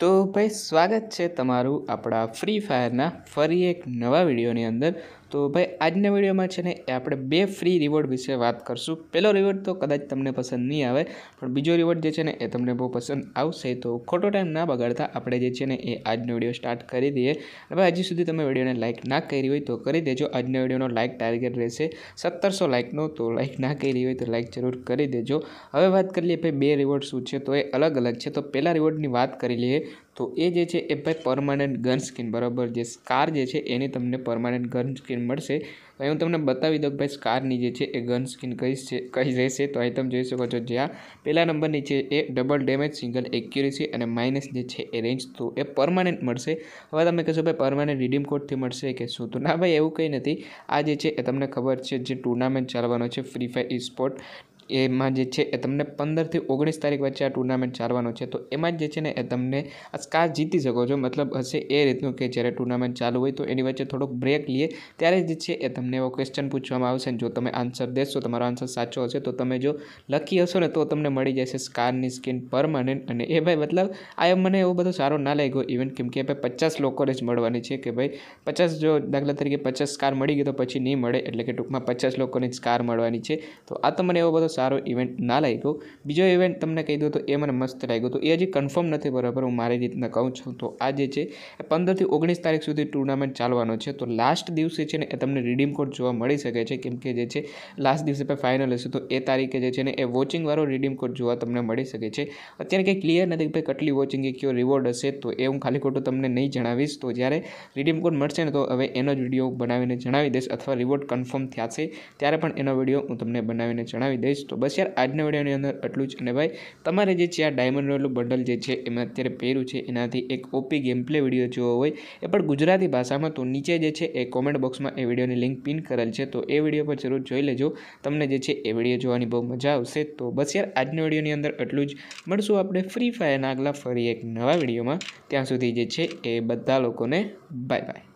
તો ભાઈ સ્વાગત છે તમારું આપણા ફ્રી ફાયરના ફરી એક નવા વિડીયોની અંદર તો ભાઈ આજના વિડીયોમાં છે ને એ આપણે બે ફ્રી રિવોર્ડ વિશે વાત કરશું પહેલો રિવોર્ડ તો કદાચ તમને પસંદ નહીં આવે પણ બીજો રિવોર્ડ જે છે ને એ તમને બહુ પસંદ આવશે તો ખોટો ટાઈમ ના બગાડતા આપણે જે છે ને એ આજનો વિડીયો સ્ટાર્ટ કરી દઈએ હવે હજી સુધી તમે વિડીયોને લાઇક ના કરી હોય તો કરી દેજો આજના વિડીયોનો લાઇક ટાર્ગેટ રહેશે સત્તરસો લાઇકનો તો લાઇક ના કરી હોય તો લાઇક જરૂર કરી દેજો હવે વાત કરી લઈએ ભાઈ બે રિવોર્ડ શું છે તો એ અલગ અલગ છે તો પહેલાં રિવોર્ડની વાત કરી લઈએ તો એ જે છે એ ભાઈ પરમાનન્ટ ગન સ્કીન બરાબર જે સ્કાર જે છે એની તમને પરમાનન્ટ ગન સ્કીન મળશે તો હું તમને બતાવી દઉં ભાઈ સ્કારની જે છે એ ગન સ્કીન કઈ છે કઈ રહેશે તો અહીં તમે જોઈ શકો છો જ્યાં પહેલા નંબરની છે એ ડબલ ડેમેજ સિંગલ એક્યુરેસી અને માઇનસ જે છે એ રેન્જ તો એ પરમાનન્ટ મળશે હવે તમે કહેશો ભાઈ પરમાનન્ટ રિડીમ કોડથી મળશે કે શું તો ના ભાઈ એવું કંઈ નથી આ જે છે એ તમને ખબર છે જે ટુર્નામેન્ટ ચાલવાનો છે ફ્રી ફાયર ઇસ્પોર્ટ એમાં જે છે એ તમને પંદરથી ઓગણીસ તારીખ વચ્ચે આ ટુર્નામેન્ટ ચાલવાનો છે તો એમાં જ જે છે ને એ તમને આ સ્કાર જીતી શકો છો મતલબ હશે એ રીતનું કે જ્યારે ટુર્નામેન્ટ ચાલુ હોય તો એની વચ્ચે થોડોક બ્રેક લઈએ ત્યારે જે છે એ તમને એવો ક્વેશ્ચન પૂછવામાં આવશે જો તમે આન્સર દેશો તમારો આન્સર સાચો હશે તો તમે જો લકી હશો ને તો તમને મળી જશે સ્કારની સ્કિન પરમાનન્ટ અને એ ભાઈ મતલબ આ મને એવો બધો સારો ના લાગ્યો ઇવન કેમ કે ભાઈ પચાસ લોકોને જ મળવાની છે કે ભાઈ પચાસ જો દાખલા તરીકે પચાસ સ્કાર મળી ગઈ તો પછી નહીં મળે એટલે કે ટૂંકમાં પચાસ લોકોની જ સ્કાર મળવાની છે તો આ તો મને એવો બધો સારો ઇવેન્ટ ના લાગ્યો બીજો ઇવેન્ટ તમને કહી દઉં તો એ મને મસ્ત લાગ્યો તો એ હજી કન્ફર્મ નથી બરાબર હું મારી રીતના કહું છું તો આ જે છે એ પંદરથી ઓગણીસ તારીખ સુધી ટુર્નામેન્ટ ચાલવાનો છે તો લાસ્ટ દિવસે છે ને એ તમને રિડીમ કોડ જોવા મળી શકે છે કેમ કે જે છે લાસ્ટ દિવસે પર ફાઇનલ હશે તો એ તારીખે જે છે ને એ વોચિંગવાળો રીડીમ કોડ જોવા તમને મળી શકે છે અત્યારે કંઈ ક્લિયર નથી ભાઈ કેટલી વોચિંગ એ કયો રિવોર્ડ હશે તો એ હું ખાલી ખોટું તમને નહીં જણાવીશ તો જ્યારે રિડીમ કોડ મળશે ને તો હવે એનો જ વિડીયો બનાવીને જણાવી દઈશ અથવા રિવોર્ડ કન્ફર્મ થયા છે ત્યારે પણ એનો વિડીયો હું તમને બનાવીને જણાવી દઈશ તો બસ યાર આજના વિડીયોની અંદર આટલું જ અને ભાઈ તમારે જે છે આ ડાયમંડ રોયલ બંડલ જે છે એમાં અત્યારે પહેર્યું છે એનાથી એક ઓપી ગેમ પ્લે વિડીયો જોવો હોય એ પણ ગુજરાતી ભાષામાં તો નીચે જે છે એ કોમેન્ટ બોક્સમાં એ વિડીયોની લિંક પિન કરેલ છે તો એ વિડીયો પર જરૂર જોઈ લેજો તમને જે છે એ વિડીયો જોવાની બહુ મજા આવશે તો બસ યાર આજના વિડીયોની અંદર એટલું જ મળશું આપણે ફ્રી ફાયરના આગલા ફરી એક નવા વિડીયોમાં ત્યાં સુધી જે છે એ બધા લોકોને બાય બાય